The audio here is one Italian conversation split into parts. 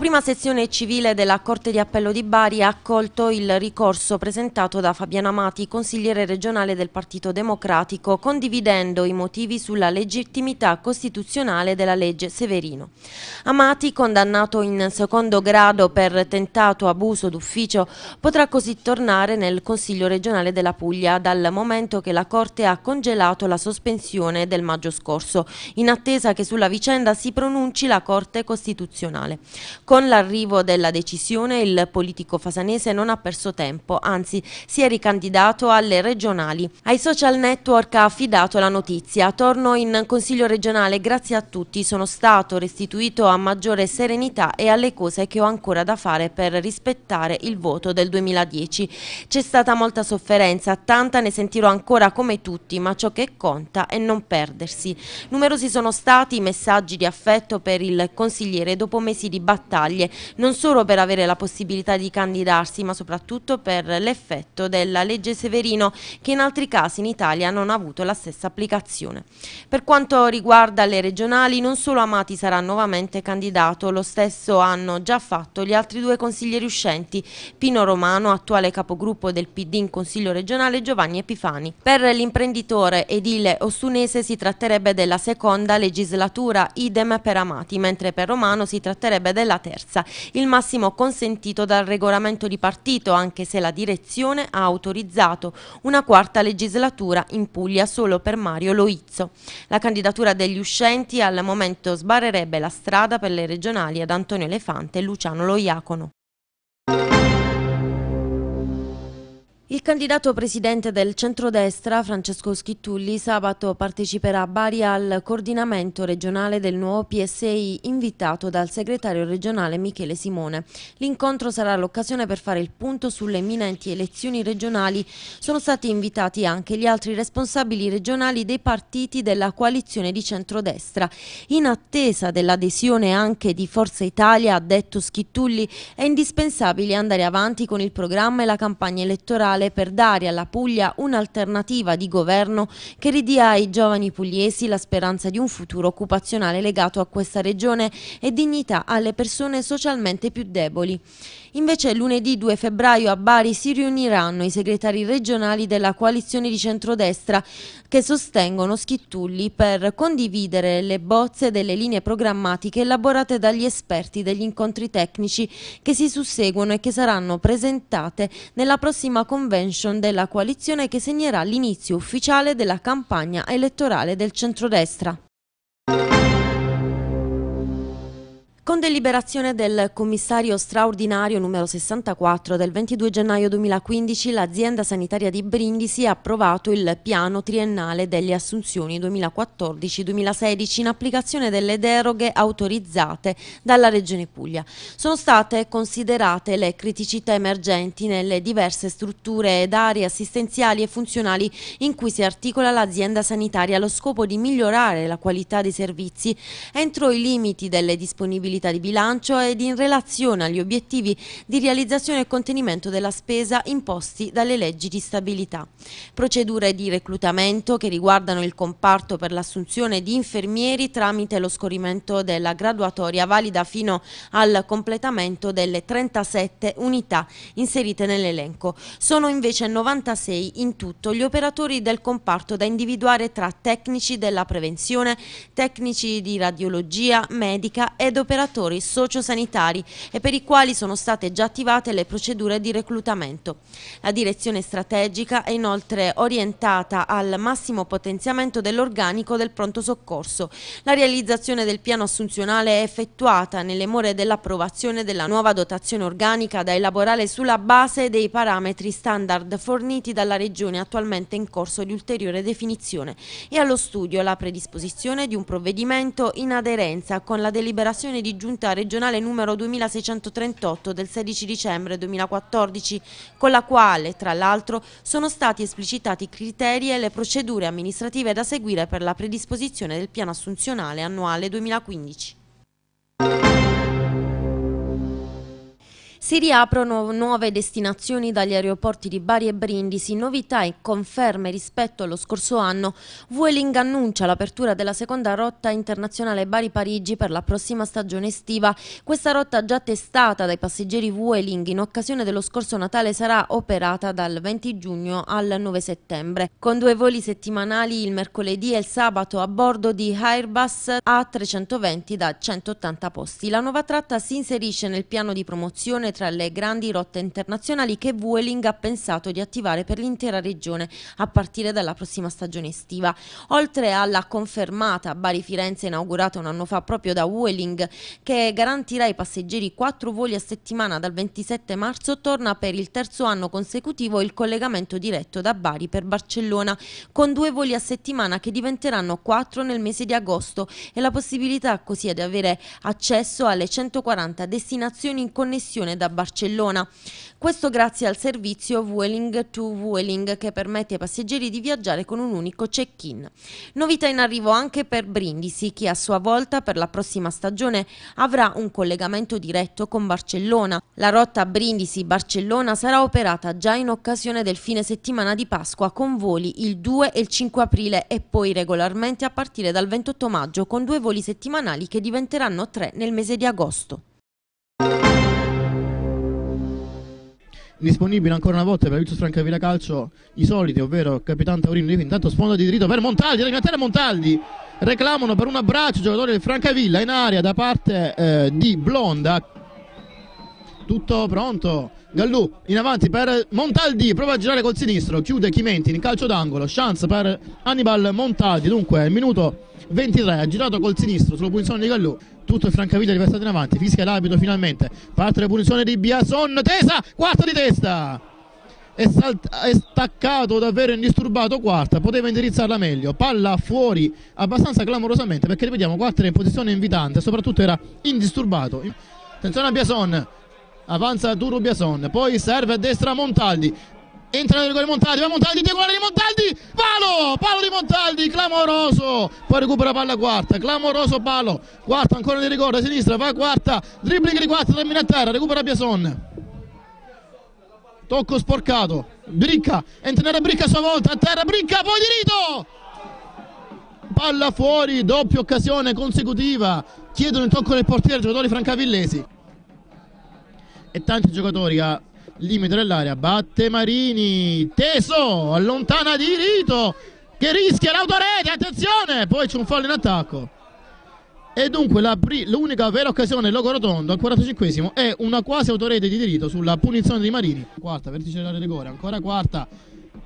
prima sezione civile della Corte di Appello di Bari ha accolto il ricorso presentato da Fabiana Amati, consigliere regionale del Partito Democratico, condividendo i motivi sulla legittimità costituzionale della legge Severino. Amati, condannato in secondo grado per tentato abuso d'ufficio, potrà così tornare nel Consiglio regionale della Puglia dal momento che la Corte ha congelato la sospensione del maggio scorso, in attesa che sulla vicenda si pronunci la Corte Costituzionale. Con l'arrivo della decisione il politico fasanese non ha perso tempo, anzi si è ricandidato alle regionali. Ai social network ha affidato la notizia. Torno in Consiglio regionale, grazie a tutti, sono stato restituito a maggiore serenità e alle cose che ho ancora da fare per rispettare il voto del 2010. C'è stata molta sofferenza, tanta ne sentirò ancora come tutti, ma ciò che conta è non perdersi. Numerosi sono stati i messaggi di affetto per il consigliere dopo mesi di battaglia battaglie, non solo per avere la possibilità di candidarsi, ma soprattutto per l'effetto della legge Severino, che in altri casi in Italia non ha avuto la stessa applicazione. Per quanto riguarda le regionali, non solo Amati sarà nuovamente candidato, lo stesso hanno già fatto gli altri due consiglieri uscenti, Pino Romano, attuale capogruppo del PD in Consiglio regionale, Giovanni Epifani. Per l'imprenditore edile ostunese si tratterebbe della seconda legislatura, idem per Amati, mentre per Romano si tratterebbe della terza terza, il massimo consentito dal regolamento di partito anche se la direzione ha autorizzato una quarta legislatura in Puglia solo per Mario Loizzo. La candidatura degli uscenti al momento sbarrerebbe la strada per le regionali ad Antonio Elefante e Luciano Loiacono. Il candidato presidente del centrodestra, Francesco Schittulli, sabato parteciperà a Bari al coordinamento regionale del nuovo PSI invitato dal segretario regionale Michele Simone. L'incontro sarà l'occasione per fare il punto sulle imminenti elezioni regionali. Sono stati invitati anche gli altri responsabili regionali dei partiti della coalizione di centrodestra. In attesa dell'adesione anche di Forza Italia, ha detto Schittulli, è indispensabile andare avanti con il programma e la campagna elettorale locale per dare alla Puglia un'alternativa di governo che ridia ai giovani pugliesi la speranza di un futuro occupazionale legato a questa regione e dignità alle persone socialmente più deboli. Invece lunedì 2 febbraio a Bari si riuniranno i segretari regionali della coalizione di centrodestra che sostengono Schittulli per condividere le bozze delle linee programmatiche elaborate dagli esperti degli incontri tecnici che si susseguono e che saranno presentate nella prossima convention della coalizione che segnerà l'inizio ufficiale della campagna elettorale del centrodestra. Con deliberazione del commissario straordinario numero 64 del 22 gennaio 2015, l'azienda sanitaria di Brindisi ha approvato il piano triennale delle assunzioni 2014-2016 in applicazione delle deroghe autorizzate dalla Regione Puglia. Sono state considerate le criticità emergenti nelle diverse strutture ed aree assistenziali e funzionali in cui si articola l'azienda sanitaria allo scopo di migliorare la qualità dei servizi entro i limiti delle disponibilità di bilancio ed in relazione agli obiettivi di realizzazione e contenimento della spesa imposti dalle leggi di stabilità. Procedure di reclutamento che riguardano il comparto per l'assunzione di infermieri tramite lo scorrimento della graduatoria valida fino al completamento delle 37 unità inserite nell'elenco. Sono invece 96 in tutto gli operatori del comparto da individuare tra tecnici della prevenzione, tecnici di radiologia, medica ed operatori operatori sociosanitari e per i quali sono state già attivate le procedure di reclutamento. La direzione strategica è inoltre orientata al massimo potenziamento dell'organico del pronto soccorso. La realizzazione del piano assunzionale è effettuata nelle more dell'approvazione della nuova dotazione organica da elaborare sulla base dei parametri standard forniti dalla Regione attualmente in corso di ulteriore definizione e allo studio la predisposizione di un provvedimento in aderenza con la deliberazione di di giunta regionale numero 2638 del 16 dicembre 2014, con la quale, tra l'altro, sono stati esplicitati i criteri e le procedure amministrative da seguire per la predisposizione del piano assunzionale annuale 2015. Si riaprono nuove destinazioni dagli aeroporti di Bari e Brindisi, novità e conferme rispetto allo scorso anno. Vueling annuncia l'apertura della seconda rotta internazionale Bari-Parigi per la prossima stagione estiva. Questa rotta già testata dai passeggeri Vueling in occasione dello scorso Natale sarà operata dal 20 giugno al 9 settembre, con due voli settimanali il mercoledì e il sabato a bordo di Airbus A320 da 180 posti. La nuova tratta si inserisce nel piano di promozione tra le grandi rotte internazionali che Vueling ha pensato di attivare per l'intera regione a partire dalla prossima stagione estiva. Oltre alla confermata Bari-Firenze inaugurata un anno fa proprio da Vueling che garantirà ai passeggeri quattro voli a settimana dal 27 marzo, torna per il terzo anno consecutivo il collegamento diretto da Bari per Barcellona con due voli a settimana che diventeranno quattro nel mese di agosto e la possibilità così di avere accesso alle 140 destinazioni in connessione da Barcellona. Questo grazie al servizio Vueling to Vueling che permette ai passeggeri di viaggiare con un unico check-in. Novità in arrivo anche per Brindisi che a sua volta per la prossima stagione avrà un collegamento diretto con Barcellona. La rotta Brindisi-Barcellona sarà operata già in occasione del fine settimana di Pasqua con voli il 2 e il 5 aprile e poi regolarmente a partire dal 28 maggio con due voli settimanali che diventeranno tre nel mese di agosto. disponibile ancora una volta per Virtus Franca Villa Calcio i soliti, ovvero Capitano Taurino Rivi. Intanto sponda di diritto per Montaldi, la Montaldi. Reclamano per un abbraccio i giocatori del Francavilla in aria da parte eh, di Blonda. Tutto pronto. Gallù in avanti per Montaldi, prova a girare col sinistro, chiude Chimenti in calcio d'angolo, chance per Hannibal Montaldi. Dunque, minuto 23, ha girato col sinistro sulla punizione di Gallù, tutto il Francavilla riversato in avanti, fischia l'abito finalmente, parte la punizione di Biason, tesa, quarta di testa! È, salta, è, staccato davvero indisturbato quarta, poteva indirizzarla meglio, palla fuori abbastanza clamorosamente perché ripetiamo quarta era in posizione invitante, soprattutto era indisturbato. Attenzione a Biason, avanza Duro Biason, poi serve a destra Montaldi, entra nel gol Montaldi, va Montaldi, diagonale di Montaldi, palo, palo di Montaldi, clamoroso, poi recupera palla quarta, clamoroso palo, quarta ancora di rigore, a sinistra, va quarta, dribbling di quarta, termina a terra, recupera Biason, tocco sporcato, Bricca, entra nella Bricca a sua volta, a terra, Bricca, poi di Rito, Palla fuori, doppia occasione consecutiva, chiedono il tocco del portiere, giocatori francavillesi. E tanti giocatori a limite dell'area, batte Marini, teso, allontana di Rito, che rischia l'autorete, attenzione, poi c'è un fallo in attacco. E dunque l'unica vera occasione logo rotondo al 45 è una quasi autorete di diritto sulla punizione di Marini. Quarta, vertice dell'area rigore, ancora quarta.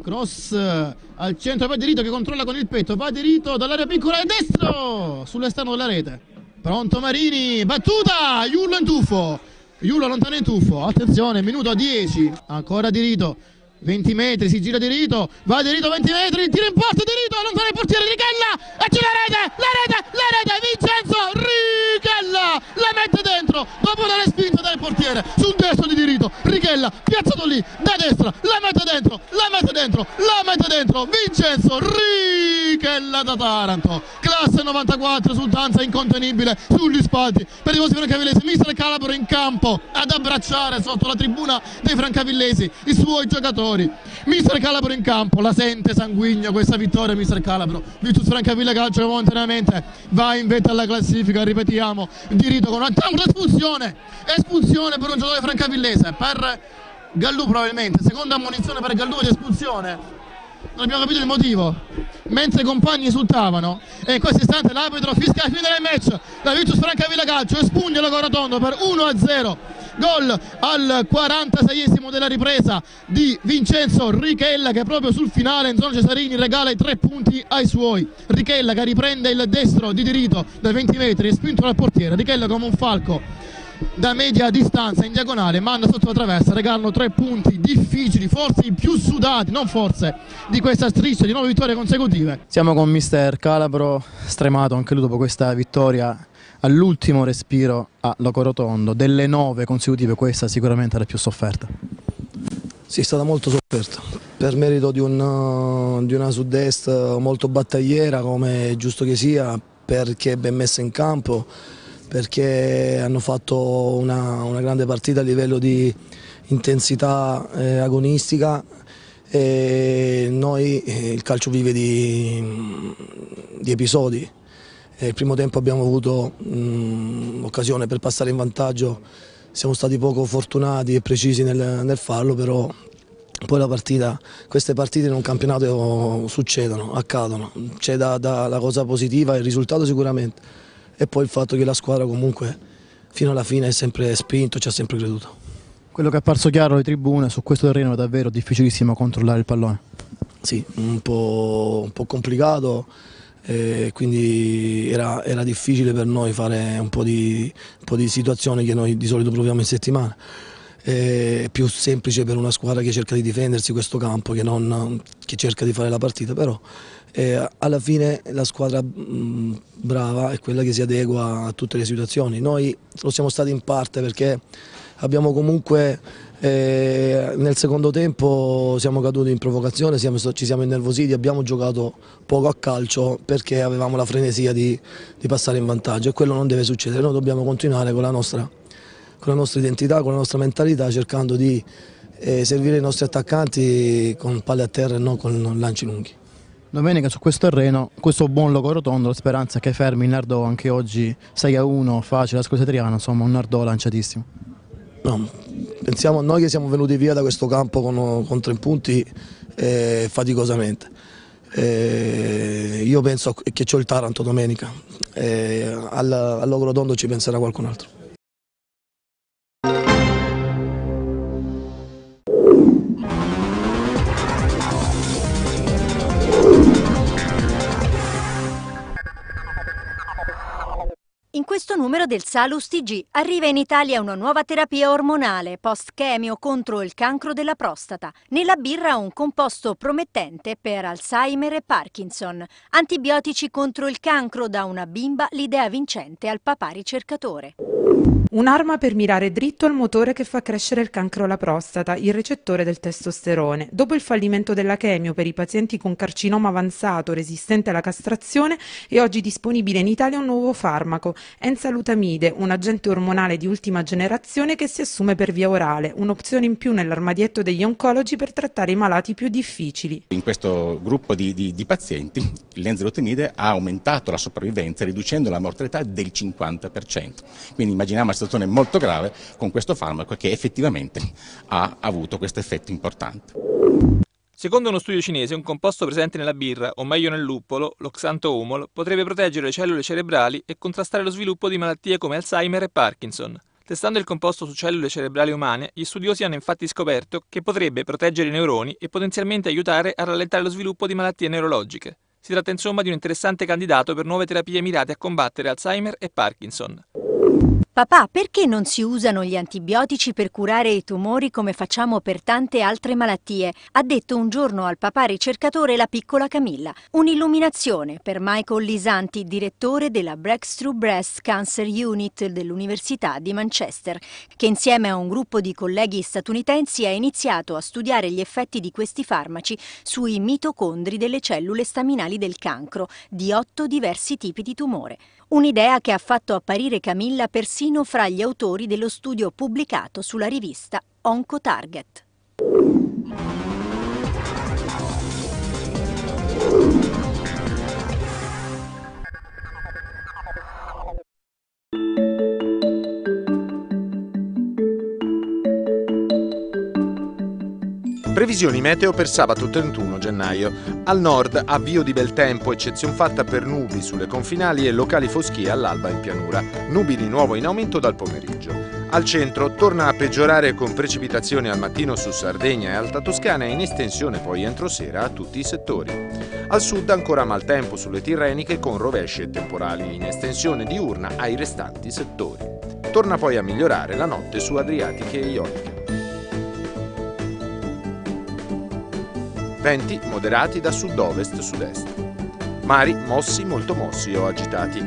Cross eh, al centro va diritto che controlla con il petto, va diritto dall'area piccola e destro sull'esterno della rete. Pronto Marini, battuta, Iullo in tuffo. Iulo allontana in tuffo, attenzione, minuto 10, ancora di rito, 20 metri, si gira di rito, va di rito 20 metri, tira in porta di rito, allontana il portiere di Richella, e c'è la rete, la rete, la rete, Vincenzo Richella, la mette dentro, dopo la respirazione portiere, sul destro di diritto, Richella, piazzato lì, da destra, la mette dentro, la mette dentro, la mette dentro, Vincenzo Richella da Taranto, classe 94, esultanza incontenibile sugli spalti per i vostri francavillesi, mister Calabro in campo ad abbracciare sotto la tribuna dei francavillesi i suoi giocatori, mister Calabro in campo, la sente sanguigna questa vittoria mister Calabro, Vitus Francavilla calcio momentaneamente, va in vetta alla classifica, ripetiamo, diritto con una espulsione, espulsione espulsione per un giocatore francavillese, per Gallù probabilmente, seconda ammonizione per Gallù di espulsione. Non abbiamo capito il motivo. Mentre i compagni esultavano, e in questo istante l'arbitro fischia la fine del match. La Virtus Francavilla Calcio espugna la Coratondo per 1-0 gol al 46esimo della ripresa di Vincenzo Richella che proprio sul finale Enzo Cesarini regala i tre punti ai suoi Richella che riprende il destro di diritto dai 20 metri spinto dal portiere Richella come un falco da media distanza in diagonale, manda sotto la traversa, regalano tre punti difficili, forse i più sudati, non forse, di questa striscia di 9 vittorie consecutive. Siamo con mister Calabro, stremato anche lui dopo questa vittoria all'ultimo respiro a Locorotondo, delle nove consecutive questa sicuramente è la più sofferta. Sì, è stata molto sofferta, per merito di, un, eh, di una sud-est eh, molto battagliera, come è giusto che sia, perché ben messa in campo, perché hanno fatto una, una grande partita a livello di intensità eh, agonistica e noi eh, il calcio vive di, di episodi. Il primo tempo abbiamo avuto l'occasione mm, per passare in vantaggio, siamo stati poco fortunati e precisi nel, nel farlo, però poi la partita, queste partite in un campionato eh, succedono, accadono, c'è da, da, la cosa positiva, il risultato sicuramente e poi il fatto che la squadra comunque fino alla fine è sempre spinto, ci ha sempre creduto. Quello che è apparso chiaro alle tribune, su questo terreno è davvero difficilissimo controllare il pallone. Sì, un po', un po complicato, eh, quindi era, era, difficile per noi fare un po' di, un po di situazioni che noi di solito proviamo in settimana eh, più semplice per una squadra che cerca di difendersi questo campo che, non, che cerca di fare la partita, però eh, alla fine la squadra mh, mm, brava è quella che si adegua a tutte le situazioni. Noi lo siamo stati in parte perché abbiamo comunque eh, nel secondo tempo siamo caduti in provocazione, siamo, ci siamo innervositi, abbiamo giocato poco a calcio perché avevamo la frenesia di, di passare in vantaggio e quello non deve succedere, noi dobbiamo continuare con la nostra con la nostra identità, con la nostra mentalità, cercando di eh, servire i nostri attaccanti con palle a terra e non con lanci lunghi. Domenica su questo terreno, questo buon loco rotondo, la speranza che fermi il Nardò anche oggi 6 a 1, facile la scorsa Triana, insomma un Nardò lanciatissimo. No, pensiamo a noi che siamo venuti via da questo campo con, con tre punti eh, faticosamente. Eh, io penso che c'è il Taranto domenica, eh, al, al Logro Rotondo ci penserà qualcun altro. numero del Salus TG. Arriva in Italia una nuova terapia ormonale post-chemio contro il cancro della prostata. Nella birra un composto promettente per Alzheimer e Parkinson. Antibiotici contro il cancro da una bimba, l'idea vincente al papà ricercatore. Un'arma per mirare dritto al motore che fa crescere il cancro alla prostata, il recettore del testosterone. Dopo il fallimento della chemio per i pazienti con carcinoma avanzato resistente alla castrazione, è oggi disponibile in Italia un nuovo farmaco, ensalutamide, un agente ormonale di ultima generazione che si assume per via orale, un'opzione in più nell'armadietto degli oncologi per trattare i malati più difficili. In questo gruppo di, di, di pazienti l'enzalutamide ha aumentato la sopravvivenza riducendo la mortalità del 50%. Quindi immaginiamo una situazione molto grave con questo farmaco che effettivamente ha avuto questo effetto importante. Secondo uno studio cinese, un composto presente nella birra, o meglio nel luppolo, l'oxantoumol, potrebbe proteggere le cellule cerebrali e contrastare lo sviluppo di malattie come Alzheimer e Parkinson. Testando il composto su cellule cerebrali umane, gli studiosi hanno infatti scoperto che potrebbe proteggere i neuroni e potenzialmente aiutare a rallentare lo sviluppo di malattie neurologiche. Si tratta insomma di un interessante candidato per nuove terapie mirate a combattere Alzheimer e Parkinson. Papà, perché non si usano gli antibiotici per curare i tumori come facciamo per tante altre malattie? Ha detto un giorno al papà ricercatore la piccola Camilla. Un'illuminazione per Michael Lisanti, direttore della Breakthrough Breast Cancer Unit dell'Università di Manchester, che insieme a un gruppo di colleghi statunitensi ha iniziato a studiare gli effetti di questi farmaci sui mitocondri delle cellule staminali del cancro di otto diversi tipi di tumore. Un'idea che ha fatto apparire Camilla persino Gino fra gli autori dello studio pubblicato sulla rivista Oncotarget. Target. Previsioni meteo per sabato 31 gennaio. Al nord avvio di bel tempo, eccezion fatta per nubi sulle confinali e locali foschie all'alba in pianura. Nubi di nuovo in aumento dal pomeriggio. Al centro torna a peggiorare con precipitazioni al mattino su Sardegna e Alta Toscana e in estensione poi entro sera a tutti i settori. Al sud ancora maltempo sulle Tirreniche con rovesci e temporali in estensione diurna ai restanti settori. Torna poi a migliorare la notte su Adriatiche e Ioniche. Venti moderati da sud-ovest-sud-est. Mari mossi molto mossi o agitati.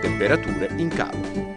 Temperature in calo.